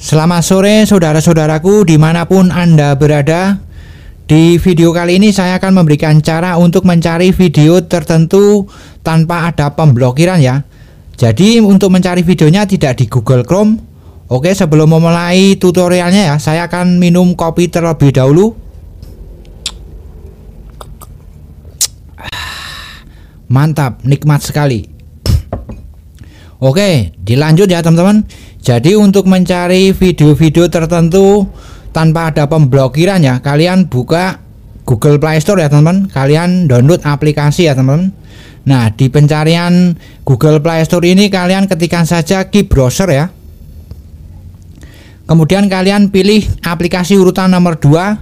Selamat sore saudara-saudaraku dimanapun Anda berada Di video kali ini saya akan memberikan cara untuk mencari video tertentu tanpa ada pemblokiran ya Jadi untuk mencari videonya tidak di Google Chrome Oke sebelum memulai tutorialnya ya saya akan minum kopi terlebih dahulu ah, Mantap nikmat sekali Oke, dilanjut ya teman-teman. Jadi untuk mencari video-video tertentu tanpa ada pemblokiran ya, kalian buka Google Play Store ya teman-teman. Kalian download aplikasi ya teman-teman. Nah, di pencarian Google Play Store ini kalian ketikkan saja key browser ya. Kemudian kalian pilih aplikasi urutan nomor 2,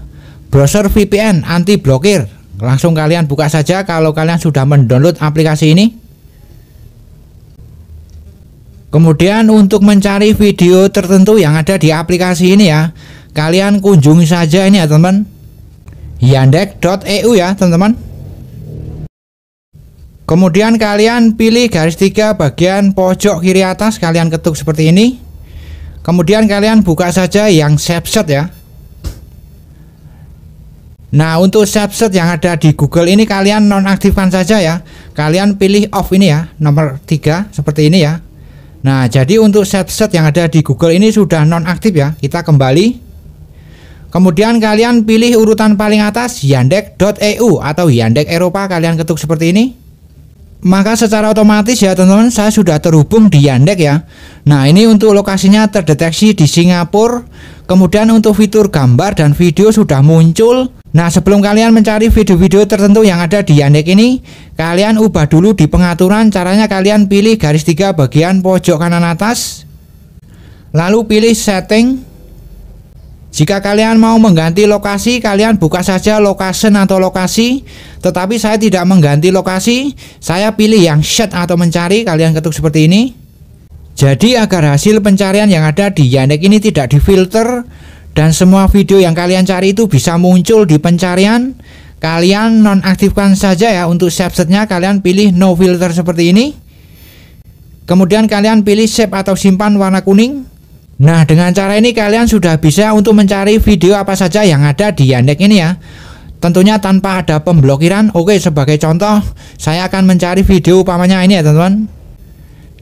browser VPN anti blokir. Langsung kalian buka saja kalau kalian sudah mendownload aplikasi ini Kemudian untuk mencari video tertentu yang ada di aplikasi ini ya, kalian kunjungi saja ini ya teman-teman. Yandex.eu ya teman-teman. Kemudian kalian pilih garis tiga bagian pojok kiri atas kalian ketuk seperti ini. Kemudian kalian buka saja yang subset ya. Nah, untuk subset yang ada di Google ini kalian nonaktifkan saja ya. Kalian pilih off ini ya, nomor 3 seperti ini ya. Nah, jadi untuk set set yang ada di Google ini sudah nonaktif ya. Kita kembali. Kemudian kalian pilih urutan paling atas yandex.eu atau Yandex Eropa kalian ketuk seperti ini. Maka secara otomatis ya teman-teman saya sudah terhubung di Yandex ya. Nah, ini untuk lokasinya terdeteksi di Singapura. Kemudian untuk fitur gambar dan video sudah muncul Nah sebelum kalian mencari video-video tertentu yang ada di Yandex ini Kalian ubah dulu di pengaturan caranya kalian pilih garis tiga bagian pojok kanan atas Lalu pilih setting jika kalian mau mengganti lokasi, kalian buka saja location atau lokasi. Tetapi saya tidak mengganti lokasi, saya pilih yang set atau mencari. Kalian ketuk seperti ini. Jadi agar hasil pencarian yang ada di Yandex ini tidak difilter, dan semua video yang kalian cari itu bisa muncul di pencarian kalian nonaktifkan saja ya untuk setnya kalian pilih no filter seperti ini kemudian kalian pilih save atau simpan warna kuning nah dengan cara ini kalian sudah bisa untuk mencari video apa saja yang ada di Yandex ini ya tentunya tanpa ada pemblokiran oke sebagai contoh saya akan mencari video upamanya ini ya teman-teman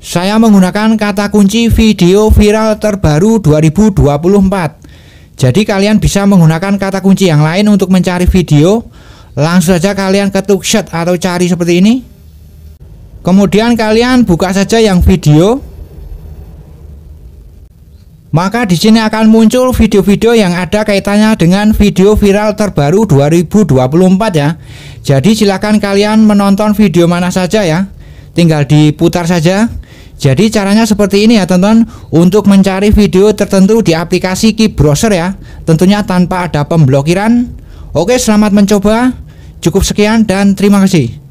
saya menggunakan kata kunci video viral terbaru 2024 jadi kalian bisa menggunakan kata kunci yang lain untuk mencari video. Langsung saja kalian ketuk search atau cari seperti ini. Kemudian kalian buka saja yang video. Maka di sini akan muncul video-video yang ada kaitannya dengan video viral terbaru 2024 ya. Jadi silakan kalian menonton video mana saja ya. Tinggal diputar saja. Jadi caranya seperti ini ya teman-teman Untuk mencari video tertentu di aplikasi key browser ya Tentunya tanpa ada pemblokiran Oke selamat mencoba Cukup sekian dan terima kasih